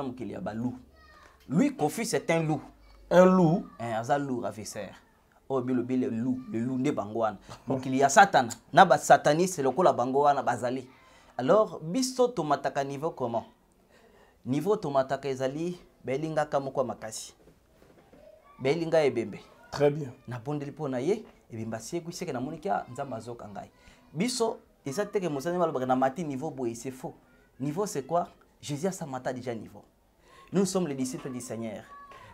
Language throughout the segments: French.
aza ya baloup lui kofi c'est un loup un loup hein, aza loup ravisseur oyo oh, bilobi le loup le loup nde bango wana mokili ya satana na basataniste lokola bango wana bazali alors biso tomataka niveau comment niveau tomataka ezali belingaka bah, moko ya makasi belinga bah, ebembe très bien nabondeli po na ye ebemba sieku seke namoniki a ah, nzambe azoka ngai biso eza teke mosani na mati niveau boye c'est faux niveau c'est quoi Jésus a sa mata déjà niveau. Nous sommes les disciples du Seigneur.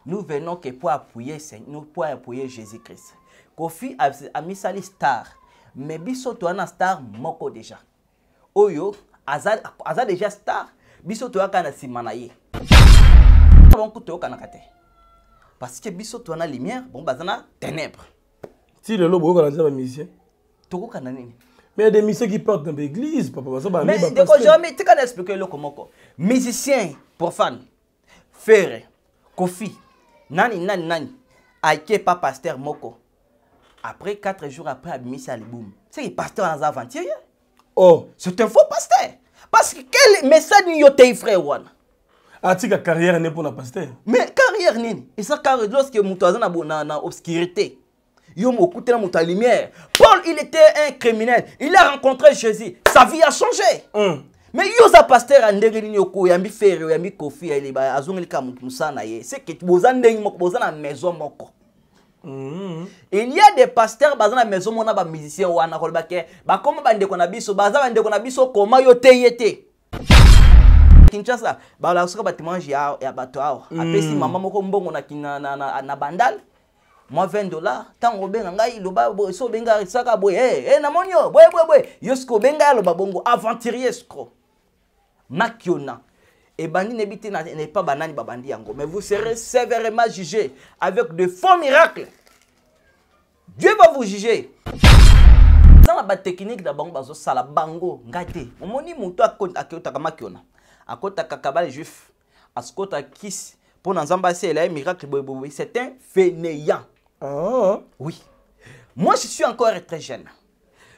Nous venons que pour appuyer, nous pour appuyer Jésus-Christ. Kofi a mis ça star, Mais biso toana star moko déjà. Oyo, aza, Azad déjà star. Biso toaka na simanaye. Bonko toaka na kate. Parce que biso toana lumière, bon bazana ténèbres. Si le lobo kana nzaba musique, Toko kana nini? mais y a des musiciens qui partent dans l'église papa baza bami bapasteurmi tikana explique eloko moko musicien profane fere kofi nani nani nani aike pa paster moko après 4 jours après abimisi ya libumu seki paster wana aza aventurier oh c'est un faux paster parce que quel message yo tei frère wana atika ah, carrière ne mpona paster mais carrière nini eza carrière lorsque moto aza na obscurité yo mokutela moto lumière paul il était un criminel il a rencontré jésus sa vie a changé mm. mais yo pasteur paster ya ndenge yambi ferio yambi kofi eleba ba, motu mosala na ye seke boza ndenge moko na maison moko Mm -hmm. il y a des pasteurs baza na maison mona bamusicien wana koloba ke bakoma bandeko na biso baza bandeko na biso koma yo te Kinchasa, te kinshasa balakisaka batémoignage ya, ya bato awa mm. apesi mama moko mbongo na, na, na, na, mwa 20 dollars ntango obenga ngai loba so obenga esaka boye eh, eh namoni yo boye boye boye yo soki obenga aloba bongo aventurier escro makiona bandi nebite n'est pas banani babandi yango mais vous serez sévèrement jugé avec de faux miracles dieu va vous juger eza na batechnique na bango bazosala bango ngai te omoni moto akotaka makiona akotaka kakabale juif asokota kisi mpo pour nzambe asi elaye miracle c'est un fainéant Oh. Oui. Moi, je suis encore très jeune.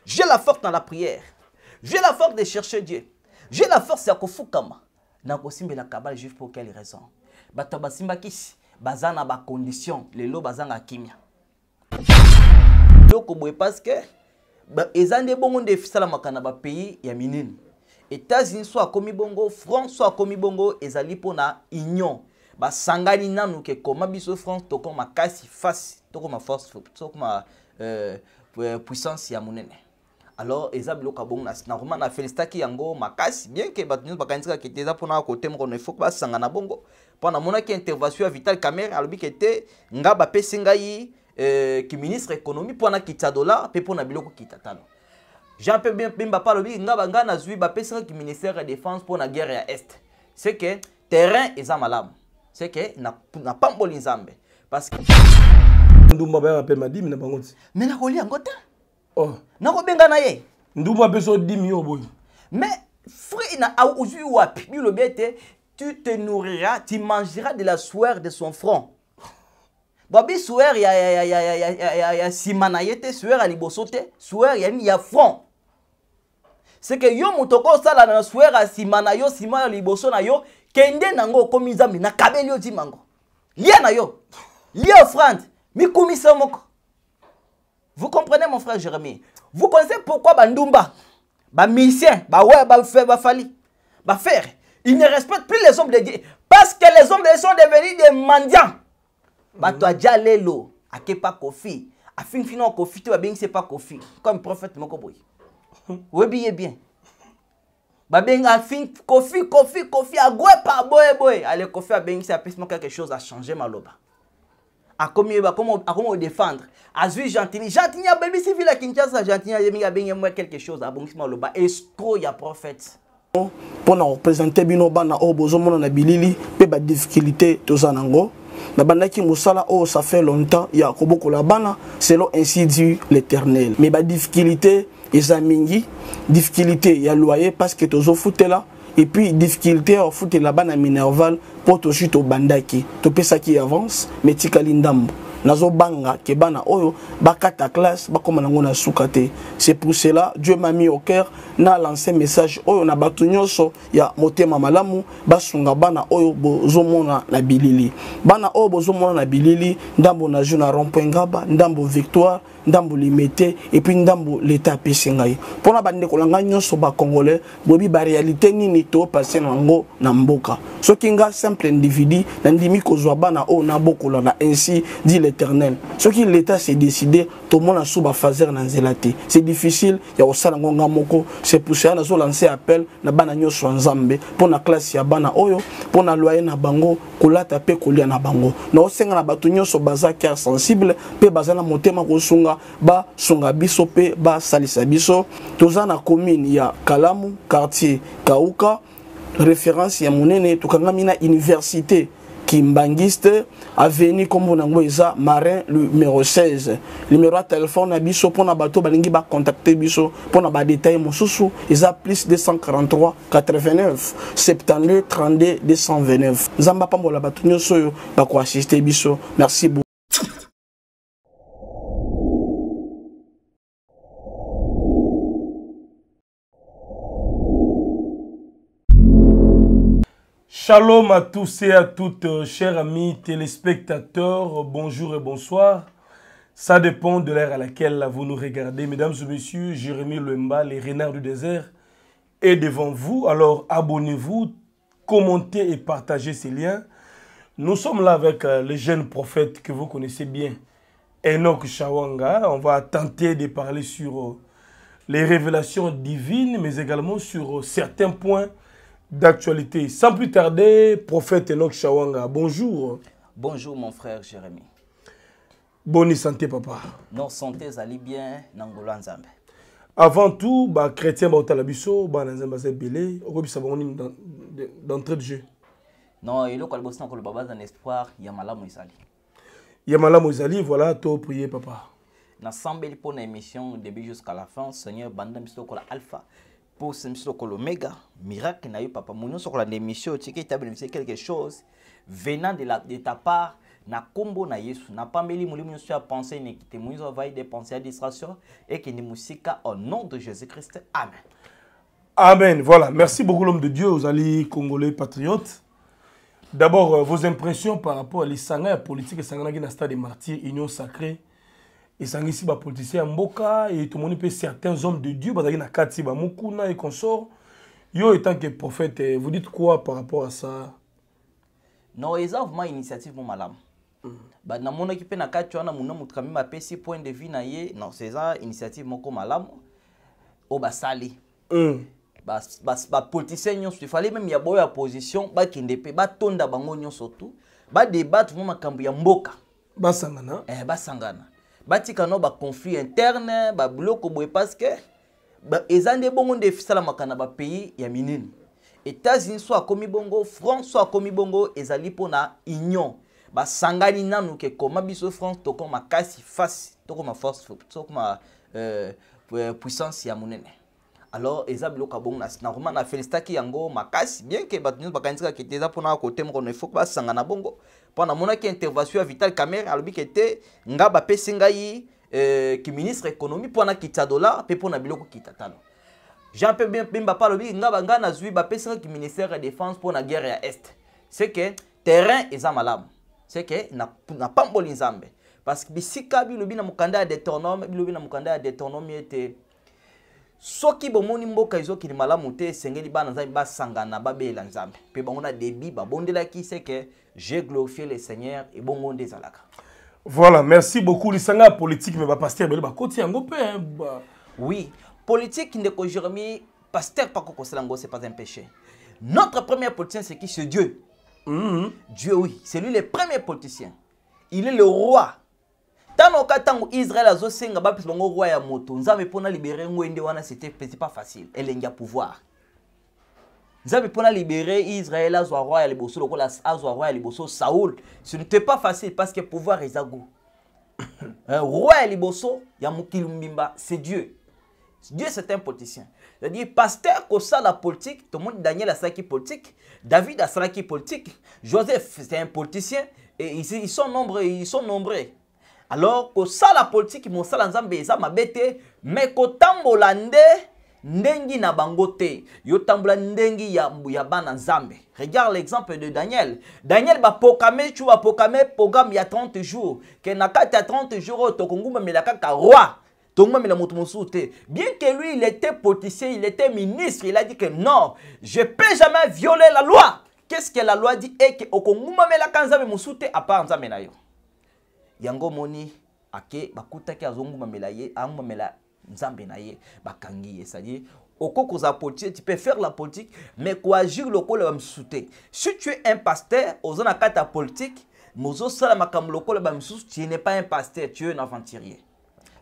J'ai la force dans la prière. J'ai la force de chercher Dieu. J'ai la force ya kofukama. Na la kabale juif pour quelle raison? Batabasimba basimba kisi bazana ba condition lelo bazanga kimia. Loko boye parce que ba ezande bongo nde fisala makana ba pays ya minin. États-Unis soit comme bongo, France soit comme bongo ezali pona union. Ba sangani nanu que koma biso France tokoma kasi fasi tokóma force euh, euh, puissance ya munene alors eza biloko ya na vraimen na félicitaki yango makasi bien ke bato nyonso bakanisakaki te eza kote moko na ifaut basanga na bongo mona namonaki intervention ya vital camer que te nga pe ngai euh, ki ministre économie mpo kitadola, dolar mpe mpona biloko kita talo jean bien bemba mpe alobiki nga banga ba pe singa ki ministère de défense pona na guerre ya est c'est que terrain eza malam. c'est que n'a napamboli nzambe parce que ndumba bayaka pema dimi na bango ti me nakolia yango te oh. nakobenga na ye ndumba apesa o dimi yo boye me fri na ozwi wapi bilobi ete tu te nourriras tu mangeras de la sueur de son front babi sueur ya, ya, ya, ya, ya, ya, ya, ya, ya nsima na ye te sueur ya liboso te sueur ya nini ya front seke yo moto okosala na sueur ya nsima na yo nsima ya liboso na yo kende nango okomi nzambe nakabeli yo dimango lia na yo lia ofrande mikumisa moko vous comprenez mon frère jérémie vous connaissez pourquoi bandumba bamisien bawe bafali faire. ils ne respectent plus les hommes de dieu parce que les hommes de dieu sont devenus des mendiants bato mm-hmm. adia lelo akepa kofi vas bien te c'est pas kofi comme prophète Mokoboy. boye bien. ye bien a fin kofi kofi kofi boy, boy. Allez, kofi abengisi apesi moko quelque chose ma maloba akomi yeba akomi odefendre azwi gentili gentili abebisi vile ya kinshasa gentili ayemi abenge mwa quelque chose abongisi maloba estro ya prophète mpo na korepresente bino bana oyo oh, bozomona na bilili mpe badifikulté toza nango nabandaki mosala oyo oh, ça fait longtemps ya kobokola bana selon ainsi du l'éternel mais badifikulté eza mingi difikulté ya loyer parce que tozofutela et puis difficulté akofutela bana minerval mpo tozwi tobandaki topesaki avance me etikali ndambo nazobanga ke bana oyo bakata classe bakoma nango na suka te c'est pour cela dieu m'a mis au cœur na lancé message oyo na bato nyonso ya motema malamu basunga bana oyo bozomona na bilili bana oyo bozomona na bilili ndambo na jeu na rond point ngaba ndambo victoire ndambo limete et puis ndambo l'état apesi ngai mpona bandeko na ngai nyonso bacongolais boyebi baréalité nini toopase na yango na mboka soki nga simple individu nandimi kozwa bana oyo nabokola na ainsi dit l'éternel soki l'état se décide tomona so bafaser na nzela te c'est difficile ya kosala yango ngai moko c'est pour cela nazolanse appel na bana nyonso ya nzambe mpo na klase ya bana oyo mpo na loyer na bango kolata mpe kolia na bango naosenga na bato nyonso baza cœur sensible mpe baza na motema kosunga vraiment basunga biso mpe basalisa biso toza na commune ya kalamu quartier kauka référence ya monene tokangami na université kimbangiste aveni nkombo nango eza marin numéro 16 numéro ya telefone na biso mpona bato balingi bacontacte biso mpona badetail mosusu eza plus 243 89 72 32 229 nzambe apambola bato nyonso oyo bakoasiste biso merci Shalom à tous et à toutes, euh, chers amis téléspectateurs, bonjour et bonsoir. Ça dépend de l'ère à laquelle vous nous regardez. Mesdames et messieurs, Jérémy Lemba, les renards du désert, est devant vous. Alors abonnez-vous, commentez et partagez ces liens. Nous sommes là avec euh, le jeune prophète que vous connaissez bien, Enoch Shawanga. On va tenter de parler sur euh, les révélations divines, mais également sur certains points d'actualité. Sans plus tarder, prophète Enoch Shawanga, bonjour. Bonjour mon frère Jérémy. Bonne santé papa. Non santé allez bien nangolo nzambe. Avant tout, bah chrétien ba otala biso, ba nzambe za belé, okobisa bango dans d'entrée de jeu. Non, eloko alibosi na koloba espoir ya malamu ezali. Ya malamu ezali, voilà, toi prier papa. Nasambeli pour une émission début jusqu'à la fin, Seigneur banda biso kola alpha pour miso l'Omega, miracle na eu papa moni nyonso okolanda émission oyo tieki ete quelque chose venant de, la, de ta part na nkombo na yesu napambeli molimo nyonso ya pensée inéquité moni des pensées de pensées ya distraction ekende mosika au nom de jésus christ amen amen voilà merci beaucoup l'homme de dieu alliés congolais patriotes d'abord euh, vos impressions par rapport à lisanga ya politique qui na stade martyrs, union sacrée esangisi bapoliticien ya mboka e tomoni mpe certains hommes de dieu bazalaki na kati bamokuna e consort yo etant que prophète eh, vous dites quoi par rapport à ça non eza vraiment initiative mo malamu mm. namonaki mpe na kati wana muna motu kameme apesi point de vue na ye non eza initiative moko malamu oyo basali mm. bapoliticien ba, ba nyonso efale meme ya boyo ya position bakende mpe batonda bango nyonso tu badebate mo makambo ya mboka basangana eh, basangana ba conflit interne babiloko boye parce que nde bongo nde makana ba pays ya états-unis soit les bongo france comme akomi bongo ezali pona union sangani koma biso france tokoma makasi fasi ma force ma euh, puissance ya alors eza biloko ya na vraiment nafélicitaki yango makasi bien ke bato nyonso bakanisakaki te eza ko kote mokono ifaut basangana bongo mona ki intervention vital camere alobi ke te pesinga yi euh eh, ministre économie mpo nakita dollar na biloko kita talo jean mpe pa lobi ngaba nga nga nazwi bapesi ngai ministère de défense pona na guerre ya est c'est que terrain eza que na ke napamboli nzambe parce que bisika bilobi na mukanda ya bilobi na mukanda ya détronome soki bomoni mboka ezokili malamu te esengeli bana nzambe basangana babeyela nzambe mpe bango na debi babondelaki seke j'ai glorifié le seigneur ebongo nde ezalaka voilà merci beaucoup lisanga ya politike me bapaster ebele bakoti yango mpe hein, oui politique ndeko jérémi pasteur pako kosala yango c'est pas un péché notre premier politicien c'est qui c'est dieu mm -hmm. dieu oui c'est lui le premier politicien il est le roi ntango a ntango israel ba bapesa bango roi ya moto nzambe pona libere ngwende wana c'était pas facile elengi ngia pouvoir nzambe pona libere israel azo roi ya liboso lokola azo roi ya liboso saul ce n'était pas facile parce que pouvoir ezago. Un roi ya liboso ya mokili mbimba c'est dieu dieu c'est un politicien c'est-à-dire pasteur la politique tout monde daniel a qui politique david a qui politique joseph c'est un politicien et ils sont nombreux ils sont nombreux alors sala politiki mosala nzambe eza m'a te me tambola nde ndengi na bango te tambola ndengi ya, ya bana nzambe regarde l'exemple de daniel daniel ba bapokame ba pokame programme ya 30 jours ke na ya 30 jours oyo kaka roi tongumamela moto bien que lui il était politicien il était ministre il a dit que non je peux jamais violer la loi qu'est ce que la loi dit e ke okongumamela mela nzambe mosusu te apart nzambe yo yango moni ake bakutaki azongumamela ye angumamela nzambe na ye bakangi ye c'est-à-dire okoki kozala tu peux faire la politique mais koagir lokola bamisusu te si tu es un pasteur oza na kati ya politike mais ozosala makambo lokola bamisusu tu n'es pas un pasteur tu es un aventurier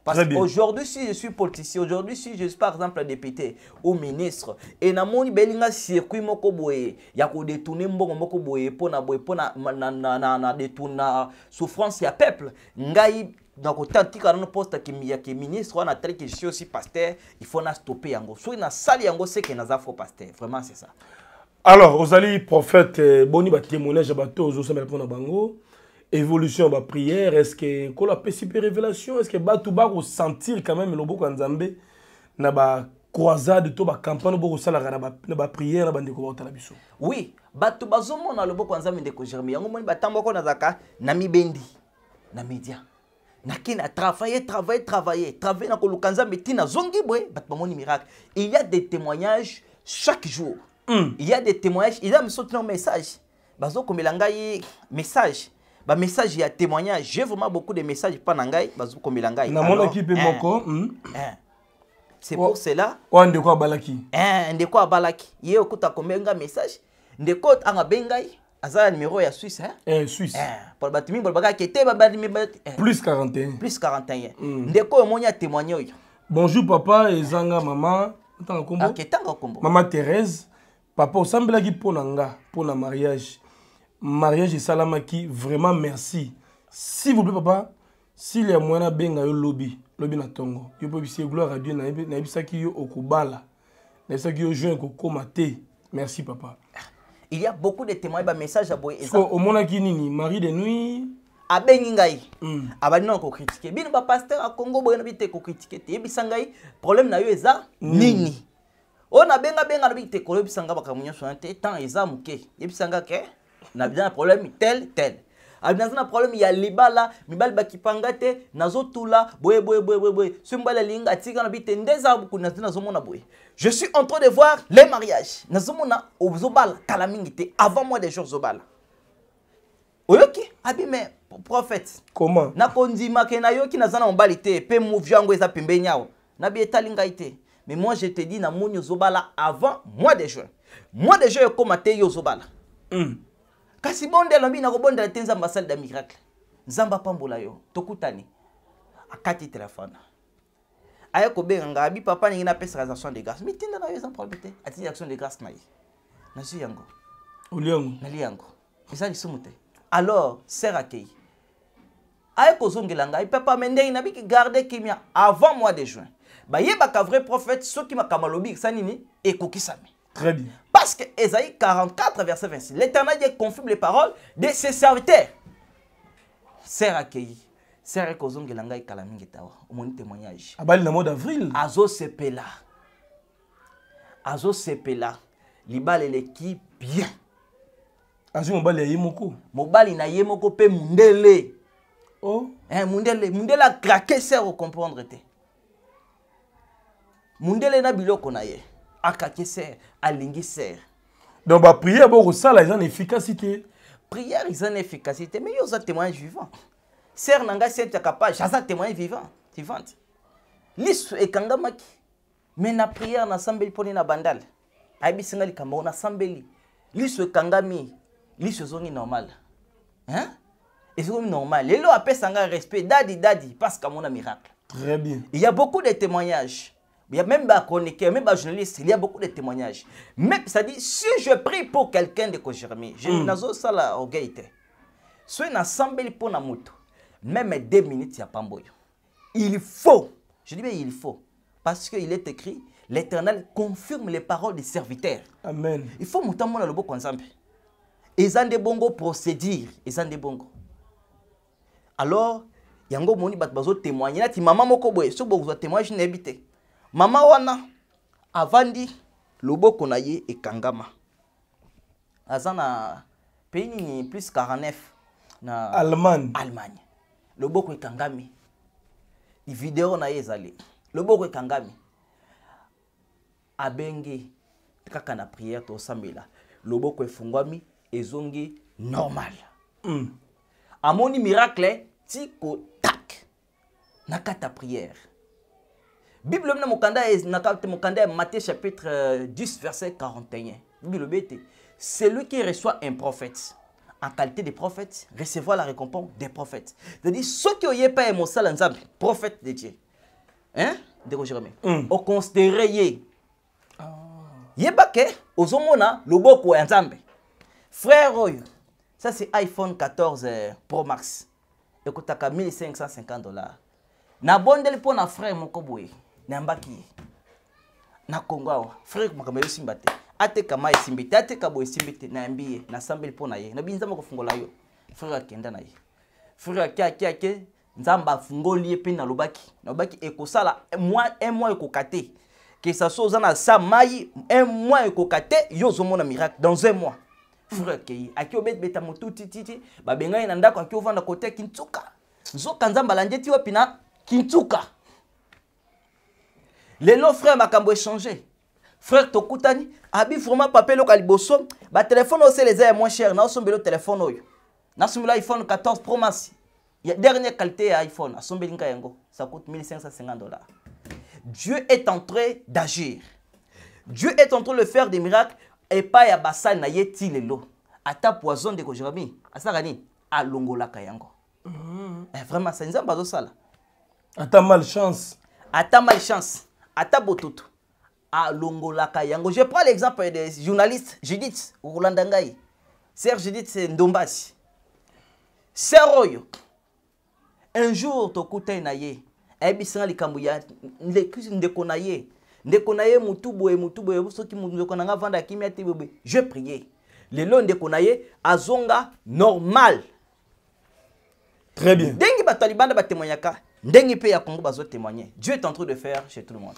parce qu'aujourd'hui, si je suis politicien, aujourd'hui, si je suis par exemple député ou ministre, et na moni belinga circuit moko boye, ya ko détourner mbongo moko boye, pona boye, pona na na na na détourna souffrance ya peuple, ngai donc autant tika na poste qui ke ministre on a que je suis aussi pasteur, il faut na stopper yango. Soit na sali yango c'est que na za pasteur, vraiment c'est ça. Alors, Rosalie prophète, eh, boni ba témoignage ba to zo se bango évolution ma prière est-ce que quand la petite révélation est-ce que batuba vous sentir quand même le boko nzambe na ba croisade tout ba campagne boko sala na ba prière na ba ndeko ba biso oui batu bazomona le boko nzambe ndeko Jeremie yango moni batambo ko nazaka na mibendi na media naki na travailler travailler travailler travailler na le nzambe ti na zongi boye bato bamoni miracle il y a des témoignages chaque jour mm. il y a des témoignages il a a miso tina message bazokomela ngai message ba message ya témoignage j'ai vraiment beaucoup de messages pas Nangai ngai comme komela ngai na mona ki hein, moko hmm? hein. c'est pour cela quoi balaki? abalaki hein, ndeko abalaki ye okuta komenga message ndeko anga bengai azala numéro ya suisse hein? Eh, suisse pour bato mingi balobakaki ete plus 41 plus 41 hmm. ndeko quoi omoni atémoigne bonjour papa ezanga zanga maman. kombo aketanga kombo thérèse papa osambelaki mpo pour nga pour na mariage mariage salamaki, vraiment merci s'il vous plaît papa s'il ya mwana abenga yo lobby lobby na tongo, yo mpo ebisi gloire à dieu nayebisaki yo okobala nayebisaki yo juin kokóma te merci papa il y a beaucoup de témoins à bamessage Au boye qui nini mari de nuit abengi ngai mm. Bien nano kokritike bino Congo akongo na nabi te critiquer. te bisangai. problème na yo eza nini mm. Oh, benga benga nabi te ko bisanga makambo nyonso na te temps eza moke yebisa bisanga ke na bien un problème tel, tel. abina ah, aza problème ya libala mibali bakipanga te nazotula boye boye boye boye boye soki mobali na bite nde eza bokunda te nazomona boye je suis en train de voir les mariages nazomona ozobala kala te avant moi des jours obala oyoki abime ah, prophète comment na mobali te mpe move nazana eza pembeni awa nabi etali ngai te mais moi je te dis munyo zobala avant moi des jours moi des jours ekóma te yo ozobala mm. kasi bondela mbi nakobondela te nzambe asali da miracle nzambe apambola yo tokutani akati telefone aye kobenga ngai abi papa ndenge napesaka action de grâce mitinda na yo eza problème te atindi action de grâce na ye nazwi yango oli yango nali yango eza lisumu te alors ser akei aye kozongela ngai papa me ndenge nabiki garde kimia avant mois de juin bayebaka vrai prophète soki makambo alobi ekisa nini ekokisami Très bien. Parce que Esaïe 44, verset 26, l'Éternel confirme les paroles de ses serviteurs. Serre accueilli. Serre ekozongelanga ekalamingetawa. Au mon témoignage. Abali na mois d'avril. Azo sepela. Azo sepela. Libale leki bien. Azo mobali ya yemoko. Mobali na yemoko pe mundele. Oh. Eh, mundele, mundele a craqué serre comprendre te. Mundele na biloko na ye. akaki ser alingi ser donc baprière bokosala eza na efficacité prière eza na efficacité mais yo oza témoignage vivant ser na ngai sainte capage aza témoignage vivant vivante liso ekangamaki me na prière nasambeli mponi na bandale ayebisi nga likambo nasambeli liso ekangami liso ezongi normal hein? ezongi normal lelo apesa nga respect dadi dadi parce kamona miracle très bien il y a beaucoup de témoignages Il y a même des chroniqueurs, même des journalistes, il y a beaucoup de témoignages. Mais ça dit, si je prie pour quelqu'un de Kojermi, je mm. nazo sala ogeite. Soit n'assemble pour moto même deux minutes, il y a pas pamboyo. Il faut, je dis bien il faut, parce qu'il est écrit, l'éternel confirme les paroles des serviteurs. Amen. Il faut notamment le bon ensemble. Ils ont des procéder procédures, ils ont des bons. Alors, il y a un moni bat bazo témoigner, là, maman moko boye, so bo témoignage n'habite. mama wana avandi loboko na ye ekangama aza na pays nini plus 49 na allemagne allemagne loboko ekangami video na ye ezali loboko ekangami abenge kaka na priere tosambela loboko efungwami ezongi normal mm. amoni miracle ti kotak na kata priere bible est mokanda matthieu chapitre 10 euh, verset 41 bible celui qui reçoit un prophète en qualité de prophète recevoir la récompense des prophètes c'est-à-dire ceux qui oyepa pas mosala ensemble, prophètes de dieu hein De jérémi mm. oconsidere que aux ah. yeba ke le loboko ya nzambe frère oh, ça c'est iphone 14 euh, pro max coûte 1550 dollars Je suis na frère moko nayambaki ye na kongo awa frere makambo eyosimba te ateka ma esimbi te ateka bo esimbi te nayambi ye nasambeli mpo na ye nabi nzambe akofungola yo frere akenda na ye frere ake ake ake nzambe afungoli ye mpe nalobaki nalobaki ekosala un mois ekoka te kesa so oza na sa mai un mois ekoka te yo ozomona miracle dans un mois frere akei ake obetbeta motu tititi babengai na ndako ake ovanda kotia kintsuka nzoka nzambe alandi eti wapi na kintsuka Les frères frère makambo changé. frère tokutani abi vraiment papa local Bosso. liboso téléphone aussi les airs moins cher naosombela telefone oyo nasombela iphone 14 pro max Il dernière qualité à iphone asombeli ngai yango ça coûte 1550 dollars dieu est en train d'agir dieu est en train de faire des miracles pas ya basali na ye ti lelo ata poison de ndeko jérémi asalaka à Longola yango mm -hmm. eh, vraiment sa ça là. ata malchance ata malchance ata alongolaka yango je prends l'exemple des journalistes judith Rolandangai ngai judith ndombasi ser oyo un jour tokutani na ye ayebisanga likambo ya ndeko na ye ndeko na mutubo et boye motu boye soki ndeko vanda akimia te boye je Les lelo ndeko na à azonga normal très bien dengi batali banda batemoyaka Ndengi pe ya Congo bazo témoigner. Dieu est en train de faire chez tout le monde.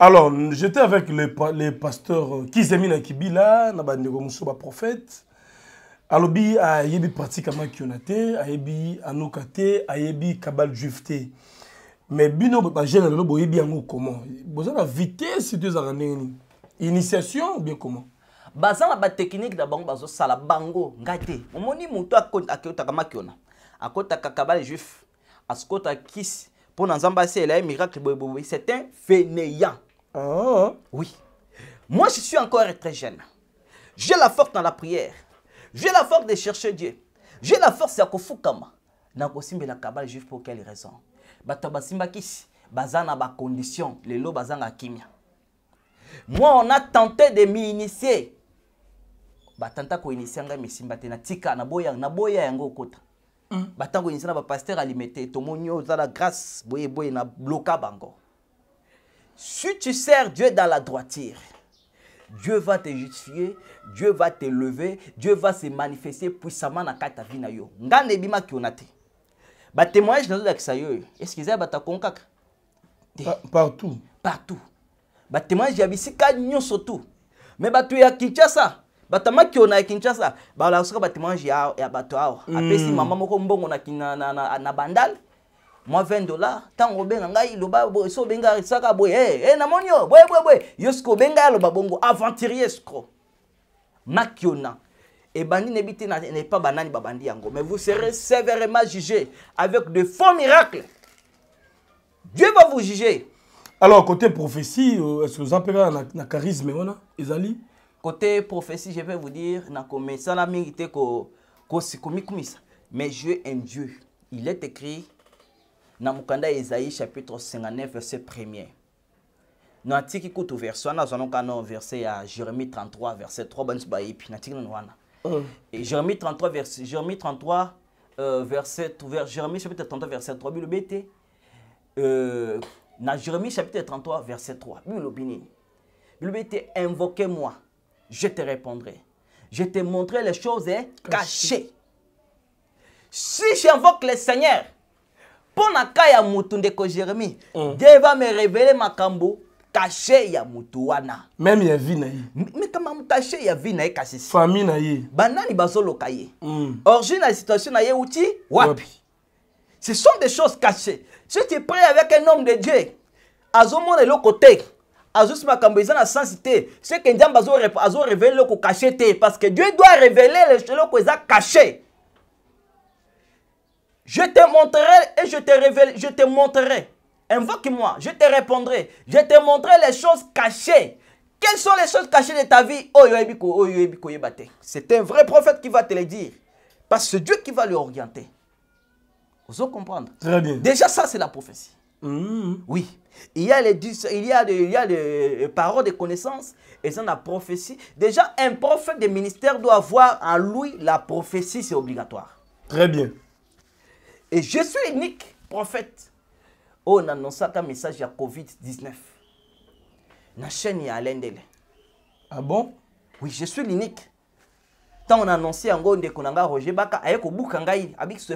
Alors, j'étais avec les, les pasteurs euh, Kizemina Kibila, Nabandego Musoba prophète. Alobi a yebi pratiquement kionate, a yebi anokate, a yebi kabal jufté. Mais bino ba jeune lelo boyebi yango comment? Besoin la vitesse tu za Initiation bien comment? la ba technique da bango bazo sala bango ngate. Omoni mutu kama makiona. Akota kabal juif askota kis pour nzambe asiela ye miracle boy c'est un fainéant oh. oui moi je suis encore très jeune j'ai la force dans la prière j'ai la force de chercher dieu j'ai la force ya kofukama na kosimbelaka bale juste pour quelle raison kis, bazana ba condition, le lelo bazanga kimia moi on a tenté de miinisie batanta koinisie ngai misimba boya na boya yango kota Mm. batango enisana bapaster alime te tomoni oyo la grâce boye na bloka bango si tu sers dieu dans la droiture dieu va te justifier dieu va te lever dieu va se manifester puissamment na ta vie nayo. na yo nganda ebimaki ona te batémoignage nazolakisa yo estce eza ya bato akongo kaka te partout partout batémoignage ya bisika nyonso tu ba tu ya kinshasa bato amakio na kinshasa balaka soka batémoignage ya, ya bato awa hmm. apesi mama moko mbongo na, na, na, na, na bandale moi 20 dollars ntango obenga ngai loba so benga saka boye hey, eh, eh, hey, namoni yo boye boye boye yo sika obenga aventurier scro makiona ebandi nebi n'est pas banani babandi yango mais vous serez sévèrement jugé avec de faux miracles dieu va vous juger alors côté prophétie euh, est-ce que vous avez un charisme charisme wana ezali côté prophétie, je vais vous dire, mais suis un Dieu. Il est écrit dans Mukanda Isaïe chapitre 59 verset 1er. Na tiki verset na verset à Jérémie 33 verset 3 puis na oh. Jérémie 33 verset Jérémie 33 euh, verset Jérémie chapitre 33 verset 3 euh, Jérémie chapitre 33 verset 3 invoquez-moi je te répondrai. Je te montrerai les choses hein, cachées. Si j'invoque le Seigneur, pour na kaya mutunde ko Jérémie, hum. Dieu va me révéler ma cambo caché ya mutu Même ya vie na Mais quand caché ya vie na caché La Famille ye. Banani basolo Mm. Hum. Origine la situation na outi wapi. Ce sont des choses cachées. Si tu pries avec un homme de Dieu, Azomone ce côté, azosi makambo parce que dieu doit révéler les choses cachées. je te montrerai et je te révèle, je te montrerai invoque-moi je te répondrai je te montrerai les choses cachées quelles sont les choses cachées de ta vie oyo oh, oh yebate. c'est un vrai prophète qui va te le dire parce que c'est dieu qui va lui orienter vous comprenez? comprendre Très bien. déjà ça c'est la prophétie mmh. oui il y a, les, il y a, il y a des paroles de connaissance et c'est la prophétie. Déjà, un prophète de ministère doit avoir en lui la prophétie, c'est obligatoire. Très bien. Et je suis unique prophète. On oh, annonce un message à Covid-19. La chaîne est à Ah bon? Oui, je suis l'unique. Tant on a annoncé en gros, on a Roger Baka, Ayeko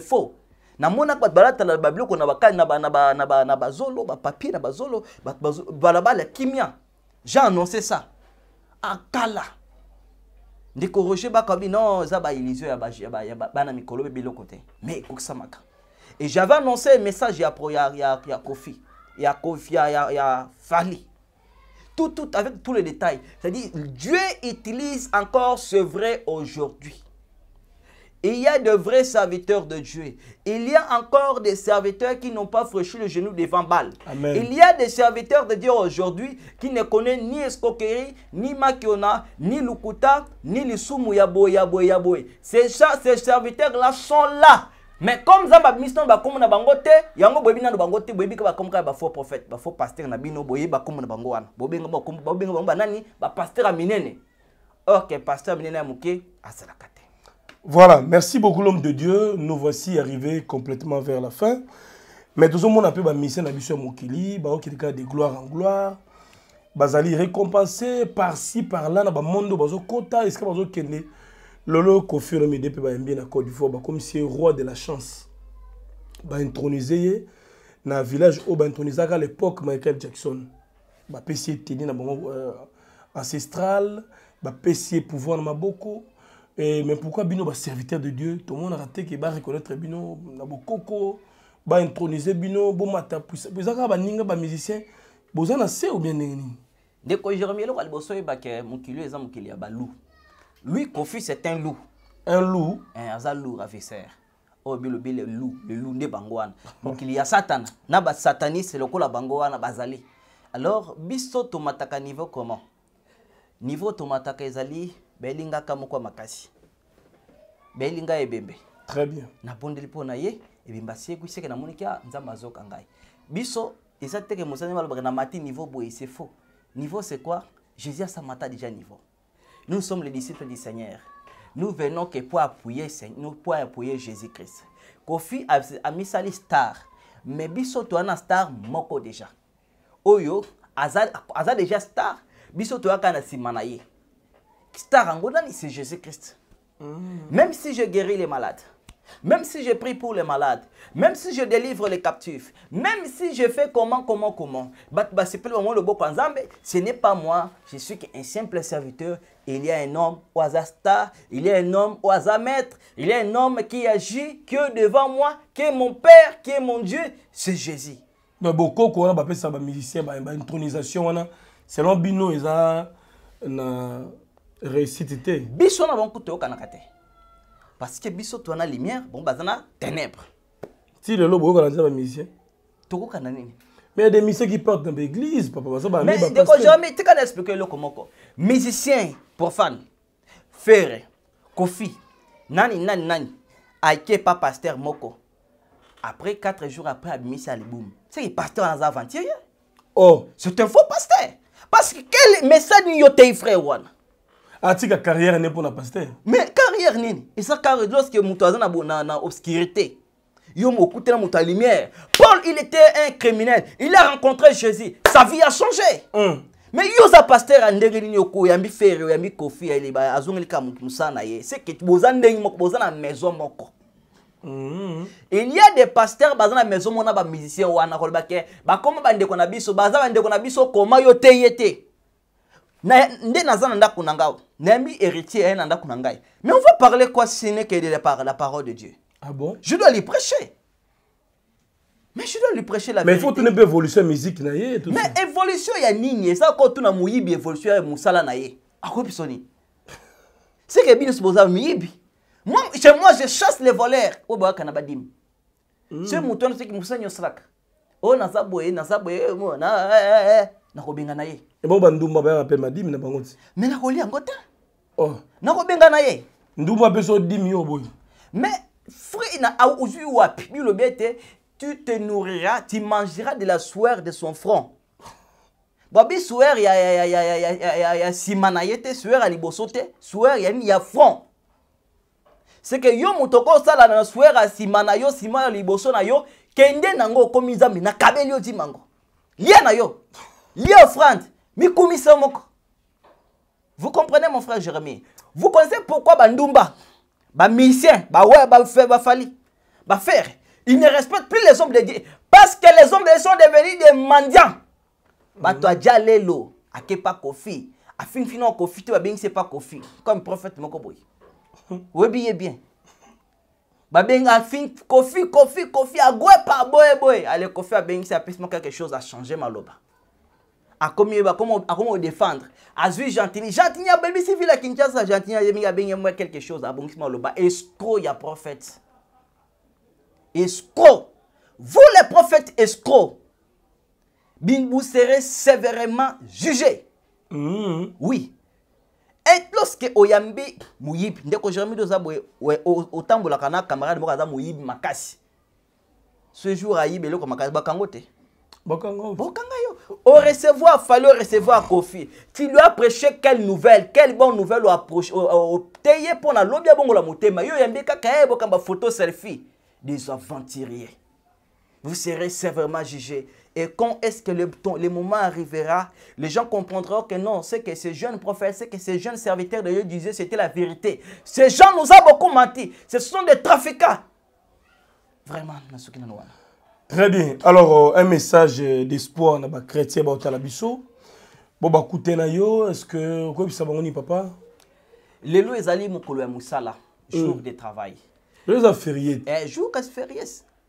faux namonaka bato balatala babiloko na bakali na bazolo ba na bazolo balabala ya kimia j'ai annoncé ça akala ndeko roger bakabi non eza baillusion ya ba na mikolo mpe biloko te mais ekokisamaka et j'avais annoncé message ya, ya, ya, ya kofi ya kofi ya, ya fali tout, tout avec tous les détails c'est à dire dieu utilise encore ce vrai aujourd'hui il y a de vrais serviteurs de Dieu. Il y a encore des serviteurs qui n'ont pas franchi le genou devant Baal. Il y a des serviteurs de Dieu aujourd'hui qui ne connaissent ni Escoquerie, ni Makiona, ni Lukuta, ni Lissoumou. Yabo Yabo Yabo. Ces, ces serviteurs-là sont là. Mais comme ça, ma mission, bah comme y a bangoté, yango boyebi na bangoté, boyebi ka comme ka ba faux prophète, ba faux pasteur na bino, boye, ba comme na bangoana, boyebi ba comme boyebi ba nani, ba pasteur minene. Or que pasteur minene amuke asalaka Voilà, merci beaucoup l'homme de Dieu. Nous voici arrivés complètement vers la fin. Mais tout le monde a pu mission à Mokili, de gloire en gloire. Bazali récompensé par-ci, par-là, dans le monde, dans le quota, est-ce que vous avez Lolo Kofi Olomide pe ba bien na Côte d'Ivoire comme si roi de la chance. Ba intronisé na village au ba intronisaka à l'époque Michael Jackson. Ba pessier tenu na bango euh, ancestral, ba pessier pouvoir na maboko, Et, eh, mais pourquoi Bino va serviteur de Dieu Tout le monde a raté qu'il va reconnaître Bino, coco va introniser Bino, Bomata, Puisaka, n'inga ba musicien. besoin assez ou bien Nengini Ndeko Jérémie, le Walboso, et Baké, Moukilu, et Zamoukilu, et loup. Lui, Kofi c'est un loup. Un loup Un eh, Aza loup, ravisseur. Oh, le le loup, le loup de Bangouane. y a Satan. Naba Satanis, Sataniste, le col la Bangouane, Bazali. Alors, biso, à niveau comment niveau tomataka ezali belinga moko makasi belinga ebembe très bien que je ye na a biso eza teke mosani na mati niveau boye c'est faux niveau c'est quoi jésus mata déjà niveau nous sommes les disciples du seigneur nous venons que pour appuyer, nous, pour appuyer jésus-christ kofi misali star mais biso star moko déjà oyo déjà star biso toi star c'est jésus christ même si je guéris les malades même si je prie pour les malades même si je délivre les captifs même si je fais comment comment comment le le le ce n'est pas moi je suis qu'un simple serviteur il y a un homme au hasard, star il y a un homme au hasard maître il y a un homme qui agit que devant moi qui est mon père qui est mon dieu c'est jésus ça beaucoup, wana selon bino eza na réussite te biso na bango toyokanaka te parce que biso toa na lumière bango baza na ténèbre ti lelo boyokana ntina bamusicien tokokana nini mais des musiciens qui partent dans l'église papa baza bandeko jeremi tikana explike eloko moko musicien profane fere kofi nani nani nani ayeke pa paster moko après 4 jours après abimisi ya libumu seki paster wana aza aventure ye oh c'est un faux paster parce que quel message yo tei frère wana atika carrière ne mpona paster mais carrière nini eza carrière lorsque moto aza na, na obscurité yo mokutela moto ya lumière paul il était un criminel il a rencontré jésus sa vie a changé mm. mais yo oza paster ya ndenge nini okoyambi fere oyambi kofi eleba azongeli kaka motu mosala na ye seke boza ndenge moko boza na maison moko il y a des pasteurs baza na maison mona musicien wana koloba ke bakoma bandeko na biso baza ndeko na biso koma yo te ye te na, nde naza na ndako na ngai nayambi héritier aye eh, nda ndako na mais on va parler quoi si ce n'est que de la, la parole de dieu ah bon? je dois lui prêcher mais je dois lui prêcher la mais vérité. Mais il faut une évolution musique na ye tout Mais ça. évolution ya nini ça tu tuna muyibi évolution ya musala na ye. pisoni? C'est que bino supposable muyibi. Moi, chez moi, je chasse les voleurs. Oh, bah, kanabadimu. Ce mouton, c'est qui moussa nyoslaka. Oh, naza boye, naza boye, moi, na, nakobenga na ye. Et bon, bandumba, ben, appelle ma dîme, n'a pas honte. Mais nakoli en gota. Oh. Nakobenga na ye. Ndumba, beso dîme, yo, boy. Mais, frère, na, a ouzu wapi, le bête, tu te nourriras, tu mangeras de la sueur de son front. babi sueur ya simana ye te sueur ya liboso te sueur ya front c'est que yo moto okosala na suere ya nsima na yo nsima ya liboso na yo kende nango okomi nzambe nakabeli yo ntima ngo lia na yo lia offrande mikumisa yo moko vous comprenez mon frère jérémie vous connaissez pourquoi bandumba bamisien bawe bafali ba, ba, bafere ils ne respectent plus les hommes de dieu parce que les hommes de dieu sont devenus des mendiants bato mhm. adia lelo akepa kofi afingifini okofi te babengisi epa kofi comme prophète moko boye Oui, bien babenga kofi kofi kofi boye boye. ale kofi abengisi a mo quelque chose achange maloba akomi yeba a a azwi a ya a a a un quelque chose a maloba escro ya prophète escro vous les prophètes escrocs vous serez sévèrement jugé. Mm-hmm. oui Eh, lorsque oyambi moyibi ndeko jérémi oza boye otambolaka na camarade moko aza moyibi makasi ce jour ayibi eloko makasi bakango te bokanga yo orecevoir fali orecevoir kofi tu lui as prêché quelle nouvelle quelle bonne nouvelle te ye mpo na lobi abongola motema yo oyambi kaka ye eh, bokamba photo selfie des aventuriers vous serez sévèrement jugé. Et quand est-ce que le, le, moment arrivera, les gens comprendront que non, ce que ces jeunes prophètes, ce que ces jeunes serviteurs de Dieu disaient, c'était la vérité. Ces gens nous ont beaucoup menti. Ce sont des trafiquants. Vraiment, Très bien. Alors, euh, un message d'espoir dans les chrétiens Bautalabiso. Bon, bah, écoutez, est-ce que vous dit, papa Les lois sont Je jour euh. de travail. Les affaires. Eh, jour de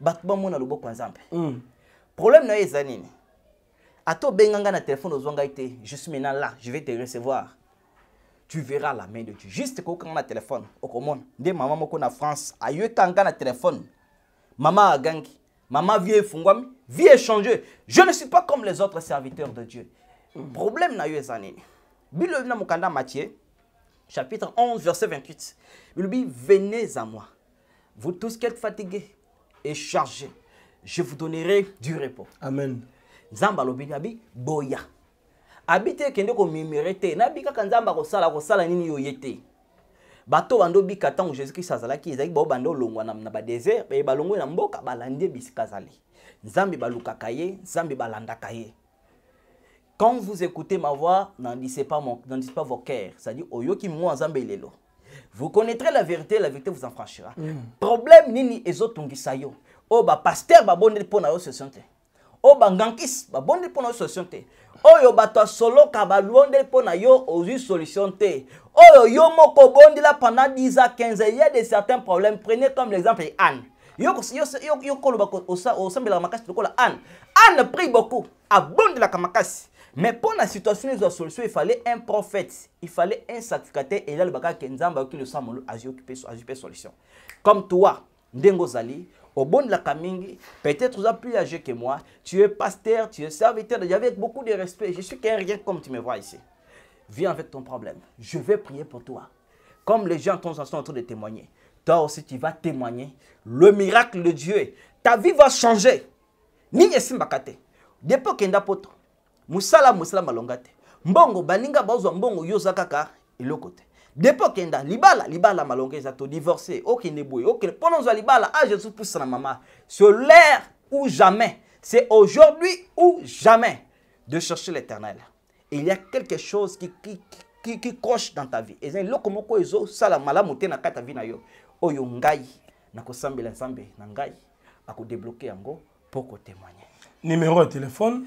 bato bamona le ya nzambe mm. problème na ye eza nini ato benganga na téléphone ozwa ite je suis maintenant là je vais te recevoir tu verras la main de dieu juste a na au okomona nde mama moko na france ayoka kanga na téléphone mama agangi mama vie fungwa vie changée, je ne suis pas comme les autres serviteurs de dieu mm. problème na yo eza nini bilobi na mukanda chapitre 11 verset 28 dit venez à moi vous tous qui êtes fatigués est chargé, je vous donnerai du repos. Amen. Nzamba lobinabi boya. Abite kende ko mimirete. Nabika kanzamba ko sala ko sala nini yoyete. bato bando bika jésus-christ azalaki ezalaki bo Bando longwa na ba désert e balongwe na mboka balandi ebisika azali nzambe baluka ye nzambe balanda quand vous écoutez ma voix dites pas, mon, pas vos cœurs c'est-à-dire oyoki mo nzambe lelo vous connaîtrez la vérité la vérité vous en franchira mm. problème nini ezotungisa yo oh, ba pasteur oh, ba bonde pona yo session te oyo bangankisi ba bonde pona yo solution yo oyo to solo ka ba luonde pona yo ozwi solution te oyo yo moko la pendant 10 à 15 il y a de certains problèmes prenez comme l'exemple ya anne yo kolobaka osambelaka makasi lokola anne anne prie beaucoup la makasi mais pour la situation solution, il fallait un prophète, il fallait un sacrificateur et là le baka kenzamba qui le occuper a occupé solution. Comme toi, Ndengo Zali, au bon de la Kamingi, peut-être tu as plus âgé que moi, tu es pasteur, tu es serviteur, avec beaucoup de respect, je suis qu'un rien comme tu me vois ici. Viens avec ton problème, je vais prier pour toi. Comme les gens sont en train de témoigner, toi aussi tu vas témoigner le miracle de Dieu. Ta vie va changer. Ni Simbakate. Depuis qu'il y a Musala musala malongate, mbongo baninga bazwa mbongo yo zakaka kaka depo kenda libala libala malongeza to divorce Ok boye ok. Pendant ozwa libala a ah, jésus pusa na mama sur l'air ou jamais c'est aujourd'hui ou jamais de chercher l'éternel il y a quelque chose qui, qui, qui, coche dans ta vie Et eloko moko sala malamu te na kata vie na yo oyo ngai nakosambela nzambe na ngai akodebloke yango poko témoigner numéro de téléphone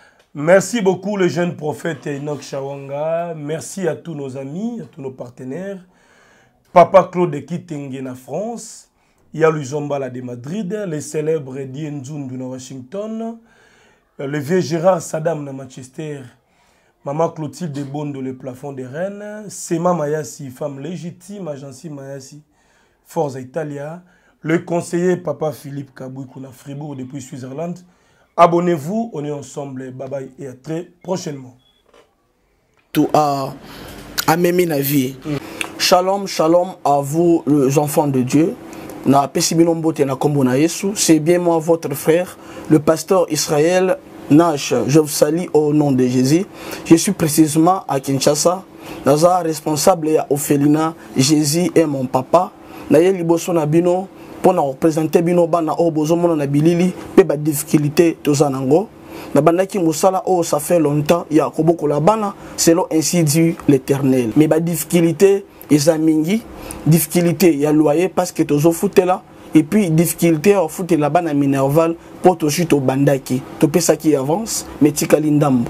Merci beaucoup le jeune prophète Enoch Shawanga. Merci à tous nos amis, à tous nos partenaires. Papa Claude Kitenge na France. Yalu Zombala de Madrid. Les célèbres Dien Zundu na Washington. Le vieux Gérard Saddam na Manchester. Maman Clotilde de Bondo, le plafond de Rennes. Sema Mayassi, femme légitime, agence Mayassi. Forza Italia. Le conseiller Papa Philippe Kabouikou na Fribourg depuis Switzerland. Abonnez-vous, on est ensemble. Bye bye et à très prochainement. Tout à, vie. Shalom, shalom à vous les enfants de Dieu. Na c'est bien moi votre frère, le pasteur Israël Nash. Je vous salue au nom de Jésus. Je suis précisément à Kinshasa. Naza responsable à Ophelina. Jésus est mon papa. suis responsable bino. mpo na korepresente bino bana oyo bozomona na bilili mpe badifficulté toza nango nabandaki mosala oyo ça fait longtemps ya kobokola bana selon ainsi dit l'éternel mais badifficulté eza mingi difficulté ya loyer parceke tozofutela epuis difficulté ya kofutela bana minerval mpo tozwi tobandaki topesaki avance mais tikali ndambo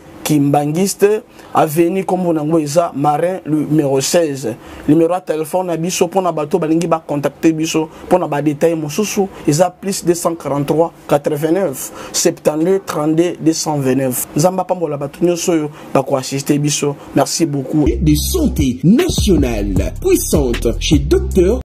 kimbangiste aveni nkombo nango eza marin numéro 16 numéro de telefone na biso na contacté balingi pour biso ba badetail mosusu isa plus 243 89 72 32 229 nzambe apambola bato nyonso oyo assister biso merci beaucoup de santé nationale puissante chez docteur